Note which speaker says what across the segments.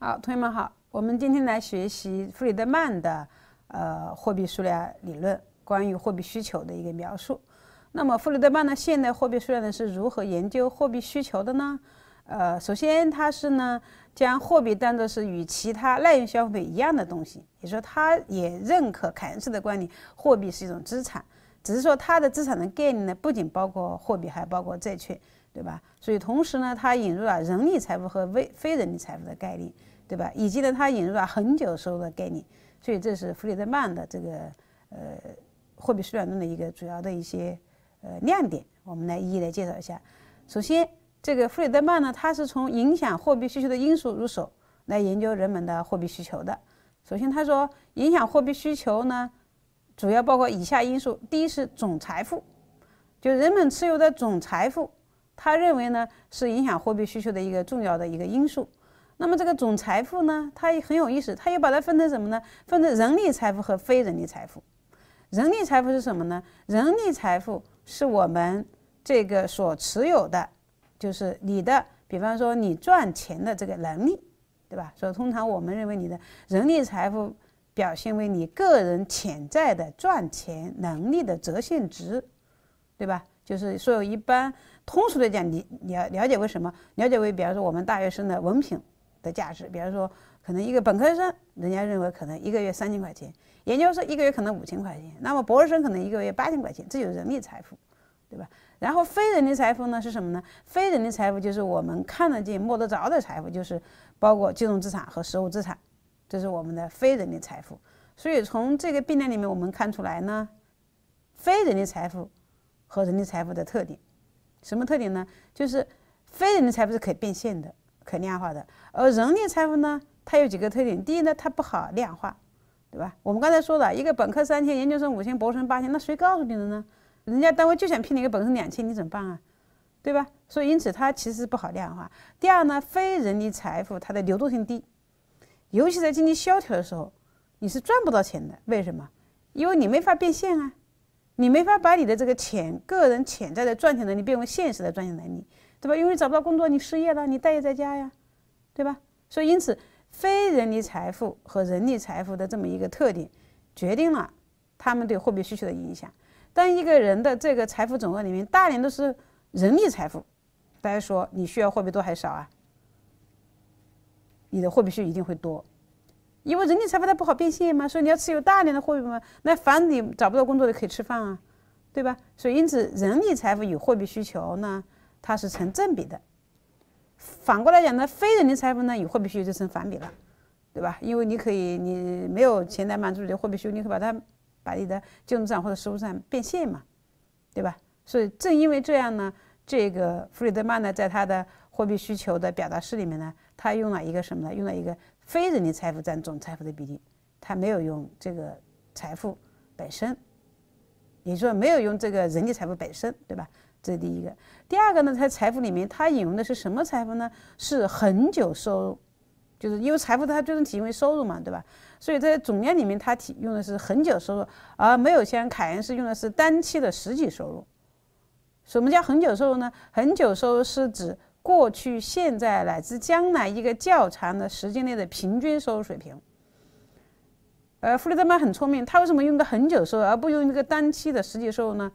Speaker 1: 好，同学们好，我们今天来学习弗里德曼的呃货币数量理论，关于货币需求的一个描述。那么，弗里德曼的现代货币数量呢是如何研究货币需求的呢？呃，首先，他是呢将货币当作是与其他滥用消费品一样的东西，也就是说，他也认可凯恩斯的观点，货币是一种资产，只是说他的资产的概念呢，不仅包括货币，还包括债券，对吧？所以，同时呢，他引入了人力财富和非非人力财富的概念，对吧？以及呢，他引入了恒久收入的概念，所以这是弗里德曼的这个呃货币数量论的一个主要的一些。呃，亮点我们来一一来介绍一下。首先，这个弗里德曼呢，他是从影响货币需求的因素入手来研究人们的货币需求的。首先，他说影响货币需求呢，主要包括以下因素：第一是总财富，就人们持有的总财富，他认为呢是影响货币需求的一个重要的一个因素。那么这个总财富呢，它也很有意思，它又把它分成什么呢？分成人力财富和非人力财富。人力财富是什么呢？人力财富。是我们这个所持有的，就是你的，比方说你赚钱的这个能力，对吧？所以通常我们认为你的人力财富表现为你个人潜在的赚钱能力的折现值，对吧？就是说，一般通俗的讲，你你要了解为什么？了解为，比方说我们大学生的文凭的价值，比方说可能一个本科生，人家认为可能一个月三千块钱。研究生一个月可能五千块钱，那么博士生可能一个月八千块钱，这就是人力财富，对吧？然后非人力财富呢是什么呢？非人力财富就是我们看得见、摸得着的财富，就是包括金融资产和实物资产，这是我们的非人力财富。所以从这个并列里面，我们看出来呢，非人力财富和人力财富的特点，什么特点呢？就是非人力财富是可以变现的、可量化的，而人力财富呢，它有几个特点，第一呢，它不好量化。对吧？我们刚才说的一个本科三千，研究生五千，博士生八千，那谁告诉你的呢？人家单位就想聘你一个本科生两千，你怎么办啊？对吧？所以因此它其实是不好量化。第二呢，非人力财富它的流动性低，尤其在经济萧条的时候，你是赚不到钱的。为什么？因为你没法变现啊，你没法把你的这个潜个人潜在的赚钱能力变为现实的赚钱能力，对吧？因为找不到工作，你失业了，你待业在家呀，对吧？所以因此。非人力财富和人力财富的这么一个特点，决定了他们对货币需求的影响。当一个人的这个财富总额里面大量都是人力财富，大家说你需要货币多还少啊？你的货币需求一定会多，因为人力财富它不好变现嘛，所以你要持有大量的货币嘛，那防你找不到工作就可以吃饭啊，对吧？所以因此，人力财富与货币需求呢，它是成正比的。反过来讲呢，非人的财富呢，与货币需求就成反比了，对吧？因为你可以，你没有钱来满足你的货币需求，你可以把它把你的金融资产或者实物产变现嘛，对吧？所以正因为这样呢，这个弗里德曼呢，在他的货币需求的表达式里面呢，他用了一个什么呢？用了一个非人的财富占总财富的比例，他没有用这个财富本身，也就是说没有用这个人力财富本身，对吧？这是第一个，第二个呢？在财富里面，他引用的是什么财富呢？是恒久收入，就是因为财富它最终体现为收入嘛，对吧？所以在总量里面，他提用的是恒久收入，而没有像凯恩斯用的是单期的实际收入。什么叫恒久收入呢？恒久收入是指过去、现在乃至将来一个较长的时间内的平均收入水平。呃，弗里德曼很聪明，他为什么用个恒久收入，而不用一个单期的实际收入呢？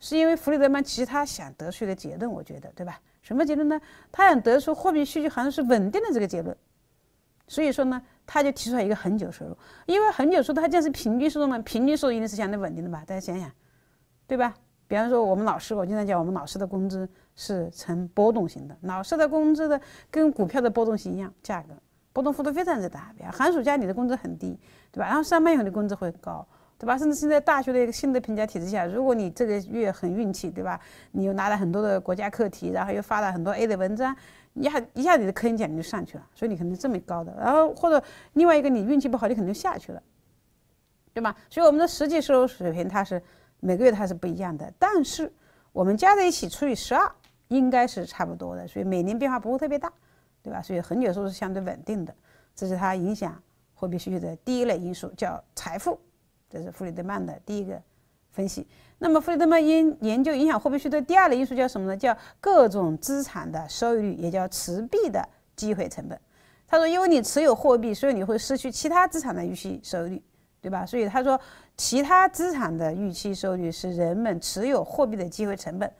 Speaker 1: 是因为弗里德曼其他想得出一个结论，我觉得对吧？什么结论呢？他想得出货币需求函数是稳定的这个结论。所以说呢，他就提出来一个恒久收入。因为恒久收，入它然是平均收入嘛，平均收入一定是相对稳定的嘛。大家想想，对吧？比方说我们老师，我经常讲我们老师的工资是呈波动型的，老师的工资的跟股票的波动性一样，价格波动幅度非常之大。比方寒暑假你的工资很低，对吧？然后上班以后的工资会高。对吧？甚至现在大学的一个新的评价体制下，如果你这个月很运气，对吧？你又拿了很多的国家课题，然后又发了很多 A 的文章，一下一下子你的科研奖你就上去了，所以你可能这么高的。然后或者另外一个你运气不好，你肯定下去了，对吧？所以我们的实际收入水平它是每个月它是不一样的，但是我们加在一起除以十二应该是差不多的，所以每年变化不会特别大，对吧？所以恒久收入是相对稳定的，这是它影响货币需求的第一类因素，叫财富。这是弗里德曼的第一个分析。那么，弗里德曼因研究影响货币需求的第二个因素叫什么呢？叫各种资产的收益率，也叫持币的机会成本。他说，因为你持有货币，所以你会失去其他资产的预期收益率，对吧？所以他说，其他资产的预期收益率是人们持有货币的机会成本。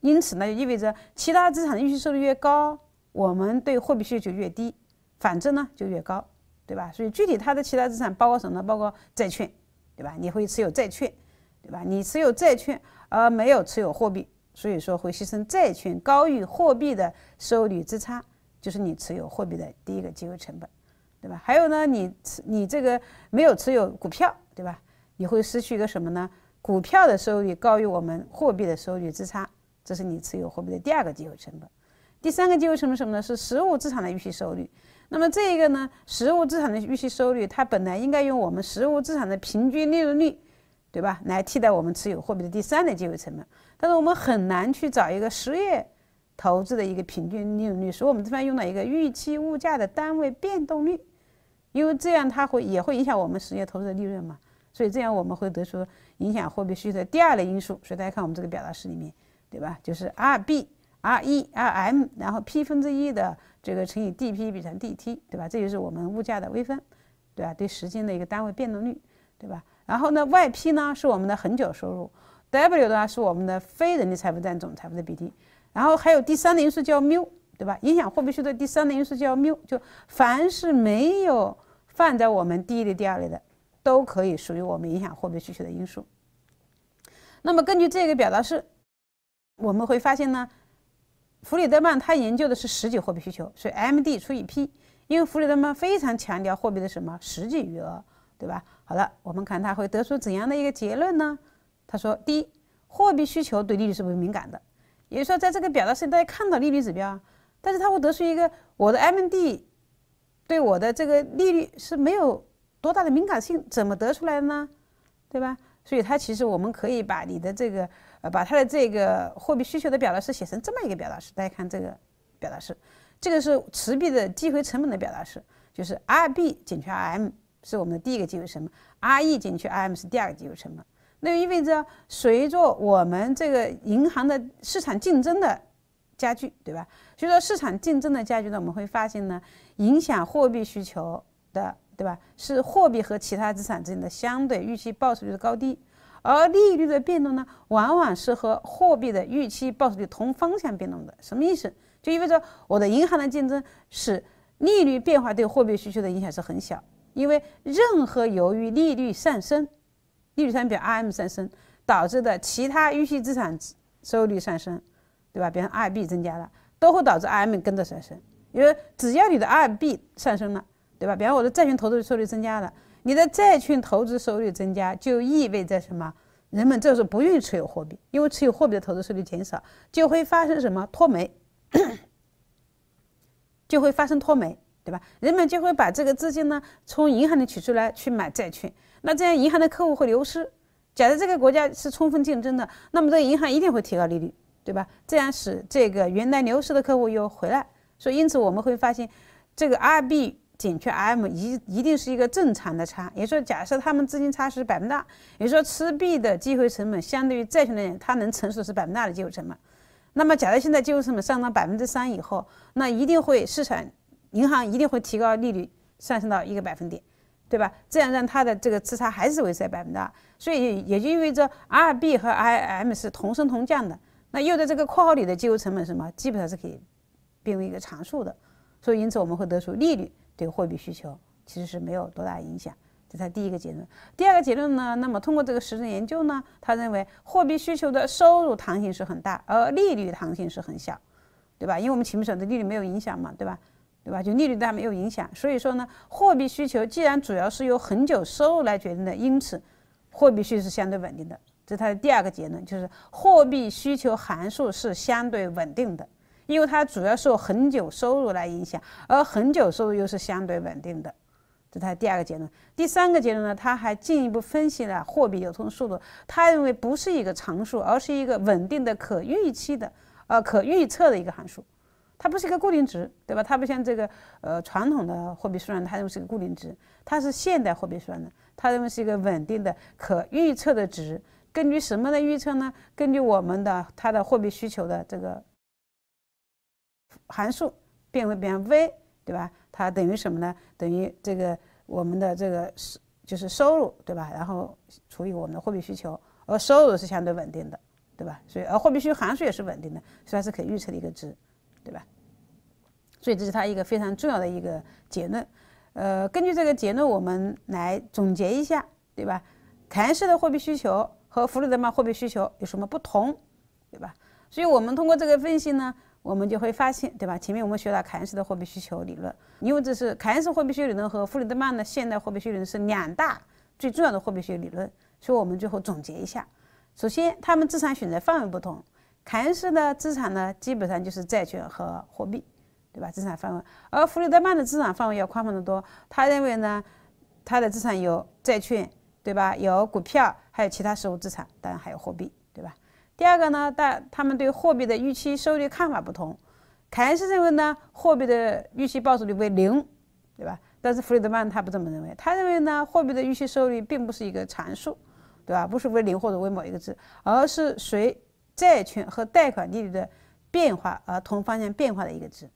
Speaker 1: 因此呢，就意味着其他资产的预期收益率越高，我们对货币需求越低，反之呢就越高，对吧？所以具体它的其他资产包括什么呢？包括债券。对吧？你会持有债券，对吧？你持有债券而没有持有货币，所以说会牺牲债券高于货币的收益率之差，就是你持有货币的第一个机会成本，对吧？还有呢，你持你这个没有持有股票，对吧？你会失去一个什么呢？股票的收益率高于我们货币的收益率之差，这是你持有货币的第二个机会成本。第三个机会成本什么呢？是实物资产的预期收益。率。那么这一个呢，实物资产的预期收益率，它本来应该用我们实物资产的平均利润率，对吧，来替代我们持有货币的第三类机会成本。但是我们很难去找一个实业投资的一个平均利润率，所以我们这边用了一个预期物价的单位变动率，因为这样它会也会影响我们实业投资的利润嘛。所以这样我们会得出影响货币需求的第二类因素。所以大家看我们这个表达式里面，对吧，就是 RBRERM，然后 P 分之一的。这个乘以 dP 比上 dT，对吧？这就是我们物价的微分，对吧？对时间的一个单位变动率，对吧？然后呢，YP 呢是我们的恒久收入，W 的话是我们的非人力财富占总财富的比例，然后还有第三的因素叫缪，对吧？影响货币需求的第三的因素叫缪，就凡是没有放在我们第一类、第二类的，都可以属于我们影响货币需求的因素。那么根据这个表达式，我们会发现呢。弗里德曼他研究的是实际货币需求，所以 M D 除以 P，因为弗里德曼非常强调货币的什么实际余额，对吧？好了，我们看他会得出怎样的一个结论呢？他说，第一，货币需求对利率是不是敏感的？也就是说，在这个表达式，大家看到利率指标，但是他会得出一个我的 M D 对我的这个利率是没有多大的敏感性，怎么得出来的呢？对吧？所以它其实我们可以把你的这个，呃，把它的这个货币需求的表达式写成这么一个表达式。大家看这个表达式，这个是持币的机会成本的表达式，就是 RB 减去 RM 是我们的第一个机会成本，RE 减去 RM 是第二个机会成本。那意味着随着我们这个银行的市场竞争的加剧，对吧？随着市场竞争的加剧呢，我们会发现呢，影响货币需求的。对吧？是货币和其他资产之间的相对预期报酬率的高低，而利率的变动呢，往往是和货币的预期报酬率同方向变动的。什么意思？就意味着我的银行的竞争使利率变化对货币需求的影响是很小，因为任何由于利率上升，利率上升表 R M 上升，导致的其他预期资产收益率上升，对吧？比如 R B 增加了，都会导致 R M 跟着上升，因为只要你的 R B 上升了。对吧？比方我的债券投资收益率增加了，你的债券投资收益率增加，就意味着什么？人们这时候不愿意持有货币，因为持有货币的投资收益率减少，就会发生什么？脱媒，就会发生脱媒，对吧？人们就会把这个资金呢从银行里取出来去买债券，那这样银行的客户会流失。假设这个国家是充分竞争的，那么这个银行一定会提高利率，对吧？这样使这个原来流失的客户又回来。所以，因此我们会发现这个 Rb。减去 m 一一定是一个正常的差，也就是说，假设他们资金差是百分之二，也就是说，持币的机会成本相对于债券来讲，它能承受是百分之二的机会成本。那么，假设现在机会成本上涨百分之三以后，那一定会市场银行一定会提高利率上升到一个百分点，对吧？这样让它的这个资差还是维持在百分之二，所以也就意味着 RB 和 i m 是同升同降的。那又在这个括号里的机会成本什么基本上是可以变为一个常数的，所以因此我们会得出利率。对货币需求其实是没有多大影响，这是第一个结论。第二个结论呢？那么通过这个实证研究呢，他认为货币需求的收入弹性是很大，而利率弹性是很小，对吧？因为我们前面讲的利率没有影响嘛，对吧？对吧？就利率它没有影响，所以说呢，货币需求既然主要是由恒久收入来决定的，因此货币需是相对稳定的。这是它的第二个结论，就是货币需求函数是相对稳定的。因为它主要受恒久收入来影响，而恒久收入又是相对稳定的，这是第二个结论。第三个结论呢，他还进一步分析了货币流通速度，他认为不是一个常数，而是一个稳定的、可预期的、呃可预测的一个函数。它不是一个固定值，对吧？它不像这个呃传统的货币数量，它认为是个固定值，它是现代货币数量，它认为是一个稳定的、可预测的值。根据什么的预测呢？根据我们的它的货币需求的这个。函数变为变 v，对吧？它等于什么呢？等于这个我们的这个是就是收入，对吧？然后除以我们的货币需求，而收入是相对稳定的，对吧？所以而货币需求函数也是稳定的，所以它是可以预测的一个值，对吧？所以这是它一个非常重要的一个结论。呃，根据这个结论，我们来总结一下，对吧？凯恩斯的货币需求和弗里德曼货币需求有什么不同，对吧？所以我们通过这个分析呢。我们就会发现，对吧？前面我们学了凯恩斯的货币需求理论，因为这是凯恩斯货币需求理论和弗里德曼的现代货币需求理论是两大最重要的货币学理论，所以我们最后总结一下：首先，他们资产选择范围不同。凯恩斯的资产呢，基本上就是债券和货币，对吧？资产范围。而弗里德曼的资产范围要宽泛得多。他认为呢，他的资产有债券，对吧？有股票，还有其他实物资产，当然还有货币，对吧？第二个呢，大他们对货币的预期收益率看法不同。凯恩斯认为呢，货币的预期报酬率为零，对吧？但是弗里德曼他不这么认为，他认为呢，货币的预期收益率并不是一个常数，对吧？不是为零或者为某一个值，而是随债券和贷款利率的变化而同方向变化的一个值。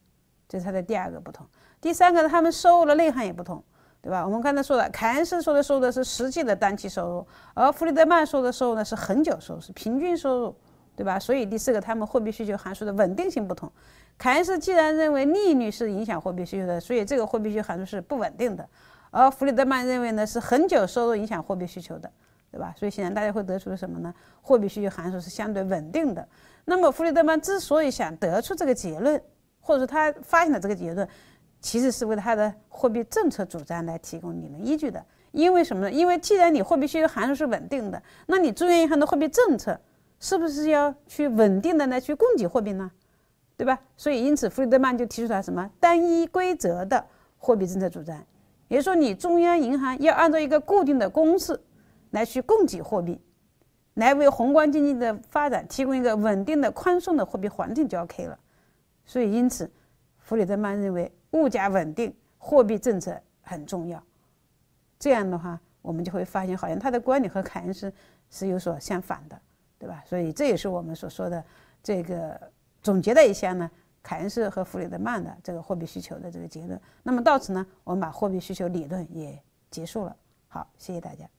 Speaker 1: 这是他的第二个不同。第三个他们收入的内涵也不同。对吧？我们刚才说了，凯恩斯说的收的是实际的单期收入，而弗里德曼说的收入呢是恒久收入，是平均收入，对吧？所以第四个，他们货币需求函数的稳定性不同。凯恩斯既然认为利率是影响货币需求的，所以这个货币需求函数是不稳定的；而弗里德曼认为呢是恒久收入影响货币需求的，对吧？所以显然大家会得出什么呢？货币需求函数是相对稳定的。那么弗里德曼之所以想得出这个结论，或者说他发现了这个结论。其实是为他的货币政策主张来提供理论依据的，因为什么呢？因为既然你货币需求函数是稳定的，那你中央银行的货币政策是不是要去稳定的来去供给货币呢？对吧？所以因此，弗里德曼就提出来什么单一规则的货币政策主张，也就是说，你中央银行要按照一个固定的公式来去供给货币，来为宏观经济的发展提供一个稳定的宽松的货币环境就 OK 了。所以因此，弗里德曼认为。物价稳定，货币政策很重要。这样的话，我们就会发现，好像他的观点和凯恩斯是有所相反的，对吧？所以这也是我们所说的这个总结了一下呢，凯恩斯和弗里德曼的这个货币需求的这个结论。那么到此呢，我们把货币需求理论也结束了。好，谢谢大家。